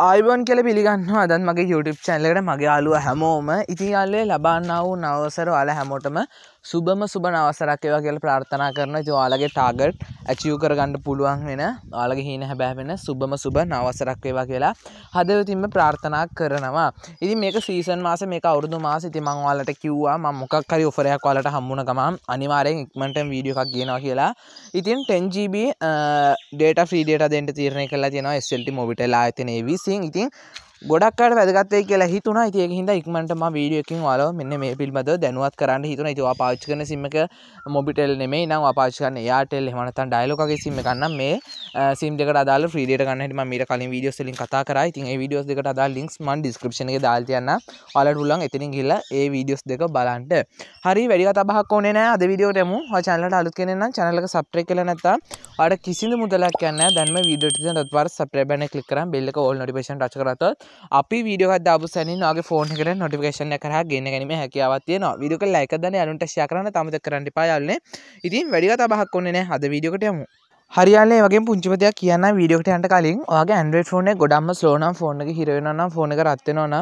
ආයිබෝන් කෙල පිළිගන්නවා අදත් මගේ YouTube චැනලකට මගේ යාලුව හැමෝම ඉතියාල්ලේ ලබන්නා වූ නවසර වාල හැමෝටම සුබම සුබ නවසරක් ඒවා කියල ප්‍රාර්ථනා කරන වාලගේ ටාගට් ඇචියූ කරගන්න පුළුවන් වෙන වාලගේ හින හැබැවෙන සුබම සුබ නවසරක් ඒවා කියලා හදවතින්ම ප්‍රාර්ථනා කරනවා ඉති මේක සීසන් මාස මේ අවුරුදු මාස ඉති මං වාලට කිව්වා ම මොක්කරි උපරයක් වාලට හම්බුණ ගමම් අනිවාරයෙන් ඉක්මට වීඩියෝ එකක් කියනවා කියලා ඉතින් 10GB ඩේට ්‍රීඩට දෙට තීරණය කලා තියෙනවා ස්ල්ට මොබිටලා ඇතිනේවි ඉතින් ගොඩක්කට වැදගත්තේ කියලා හිතුන ඉතිය හිද ඉක්මටම වීඩියකින් වාල මෙන්න මේ පිල්බඳ දැනුවත් කරන්න හිතුන ඉතිව පාච් කන සිම්මක මොබිටෙල් නෙමේ නම් පාචකන්න යාටෙල් හමනතන් ඩයිලෝකගේ සිම්ම කන්න මේ සිම්ට අදාල ්‍රීඩට කන්නට මීට කලින් වීඩියෝ සලින් කතා කර ඉතින් වීඩියෝස් දෙකට අදා ලින්ක්ස් මන් ඩිස්ක්‍රපෂන එක දාල්තියන්න අලටුල්ලන් එතිනින් හිල්ල ඒ වීඩියෝස් දෙක බලන්ට හරි වැඩි තබහක් ඕනේ නෑ අද විඩියෝටම චනලට අලුත් කෙනෙන්න චනලක සප්‍රේ කල නැත්තා අඩ කිසිදු මුදලක් කියන්න දැන්ම විඩට ොත්වර සප්‍රබන කලිකර බෙල්ලක ඔල් නොටිපේෂන් රචකරතත් අපි වීඩියෝකත් දාපු සැනින් ඔයාගේ ෆෝන් එකට නොටිෆිකේෂන් එක කරා ගෙන ගැනීම හැකියාවක් තියෙනවා වීඩියෝ එක ලයික් දාන්න යාළුවන්ට ෂෙයා කරන්න තමත කරන්න එපා යාළුවනේ ඉතින් වැඩි කතා බහක් ඔන්නේ නැහැ අද වීඩියෝ එකට යමු හරියාලේ වගේ පුංචිපතියක් කියන්න වීඩියෝකට යන්ට කලින් ඔගේ ඇන්ඩ ෆෝන ගොඩම්ම ස්ලෝනම් ෆෝන එක හිරවෙනනම් ෆෝන එක රත්වෙනවන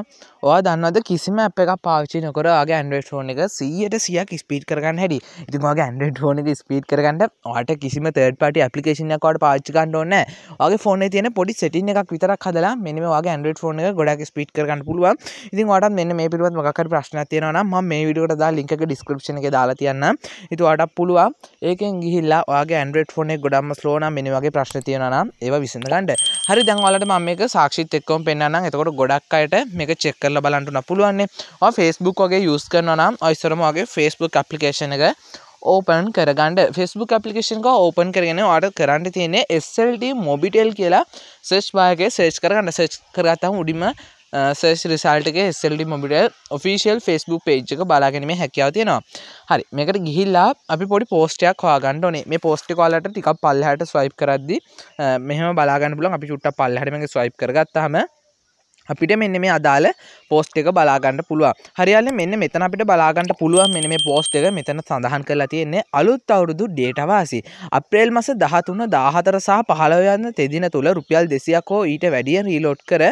ඔයා දන්නද කිසිම අප එකක් පාවිච්චි නොකරගේ ඇන්ඩ ෝන එක සියට සියක් ස්පීට් කරගන්න හැඩි ඉතින්වාගේ ඇන්ඩ ෝන එක ස්පීට් කරගන්නට ට කිසිම තර්ඩ පට පපිකේෂනකොට පාච්චිකන්න ඕන්න ගේ ෆෝන තියන පොඩි සෙටි එකක් විතරක් හදලා මෙනිමවාගේ ඇන්ඩ ෆෝන එක ගොඩක් ස්පීට් කරන්න පුළුවන් ඉතින් වට මෙන්න මේ පිරුවත් මකට ප්‍රශ්න තියෙනවා ම මේ විඩියට දා ලික ඩිස්ක්‍රපෂන එක දාලා තියන්න ඉතුවාටක් පුළුවන් ඒකෙන් ගිහිල්ලා වගේ ඇන්ඩ ෆෝන ගොඩම්ම ස්ලෝන මෙනිවගේ ප්‍රශ්න තියෙනනම් ඒ විසඳගන්නට හරි දැන්වලට මම මේක සාක්ෂිත් එක්කොම පෙන්න්නම් එතකොට ගොඩක් අයට මේක චෙක්ක කරලා බලන්ටුන පුළුවන්නේ ෆස්බුක් වගේ යස් කරනනම් අයිස්සරම වගේ ෆස්බුක් අපපලිකේෂන එක ඕපන් කරගන්න ෆස්බුක් අපපලිකේෂන් ඕපන් කරගෙන වාට කරන්න තියන්නේ SLD මොබිටෙල් කියලා සෙච් බායගේ සේච් කරගන්න සෙච් කරගතම් උඩිම සර්ස් රිසල්ටගේ හෙස්සල්ඩි මොබිටල් ෆිසිල් ෆස්බුක් පේජ් එක බලාගැනීම හැකියාව තියෙනවා හරි මේකට ගිහිල්ලා අපි පොඩි පෝස්ටයක් හවාගන්න ඕනේ මේ පෝස්ටි කාලට ටිකක් පල්ලහට ස්වයිප් කරද්දි මෙහම බලාගන්න පුලන් අපි චුට්ට පල්ලහටම ස්වයිප් කරගත්තහම අපිට මෙන්න මේ අදාළ පෝස්ට් එක බලාගන්න පුළුවන් හරියාල මෙන්න මෙතන අපිට බලාගන්න පුළුවන් මෙන්න මේ පෝස්ට් එක මෙතන සඳහන් කරලා තියෙන්නේ අලුත් අවුරුදු ඩේටවාසි අප්‍රේල් මස 13 14 සහ 15 යන තෙදින තුල රුපියල් 200ක් හෝ ඊට වැඩිය රීලෝඩ් කර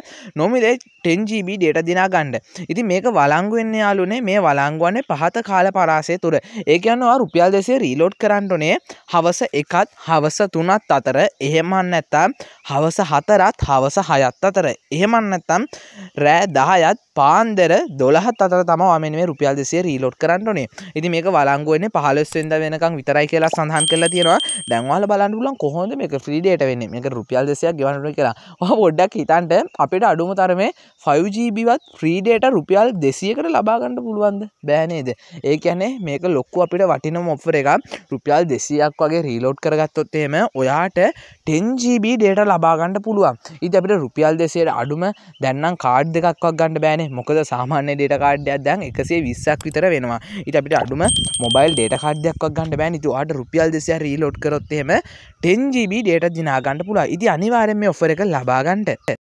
නොමිලේ 10 GB data දිනා ගන්න. ඉතින් මේක වළංගු වෙන්නේ යාළුනේ මේ වළංගු වන්නේ පහත කාල පරාසය තුර. ඒ කියන්නේ ඔයා රුපියල් 200 රීලෝඩ් කරන්න ඕනේ හවස 1ත් හවස 3ත් අතර එහෙම නැත්නම් හවස 4ත් හවස 6ත් අතර එහෙම නැත්නම් රෑ දහයත් පාන්දර දොළහත් අතර තම මෙ රුපියල් දෙසේ රීලෝඩ් කරන්න ඕනේ ඉති මේක වලංගුවන පහලස්වෙන්ද වෙනකම් විතරයි කියලා සඳහන් කරලා තියෙනවා දැන්වාල බලන්නුලන් කොහොද මේක ්‍රීඩේට වෙන්න මේක රුපියල් දෙසයක් ගවන්නට කියලා පොඩ්ඩක් හිතන්ට අපිට අඩුම තරමේ 5ජීබිවත් ෆ්‍රීඩේට රුපියල් දෙසියකට ලබාගන්න පුළුවන්ද බෑනේද ඒ ඇනේ මේක ලොක්කු අපිට වටින මොප්ර එක රුපියල් දෙසියක් වගේ රීලෝඩ් කරගත්තොත්තේම ඔයාට ටෙන්ජීබ ඩේට ලබාගන්න පුළුවන් ඉති අපිට රුපියල් දෙසේට අඩුම දැන්නම් කාඩ් දෙකක්ක් ගන්න බෑන මොකද සාමාන්‍ය ඩේට කාඩ්ඩයක් දැන් එකසේ විස්සක් විතර වෙනවා ඉට අපිට අඩුම මොබයිල් ඩේට කාඩ්ඩයක් ගන්න බෑ නිතු අට රුපියල් දෙසය රීලෝඩ් කරොත්තෙම 10GB ඩේට දිනාගන්න පුලා ඉති අනිවාරෙන් මේ ඔෆර එක ලබාගන්නට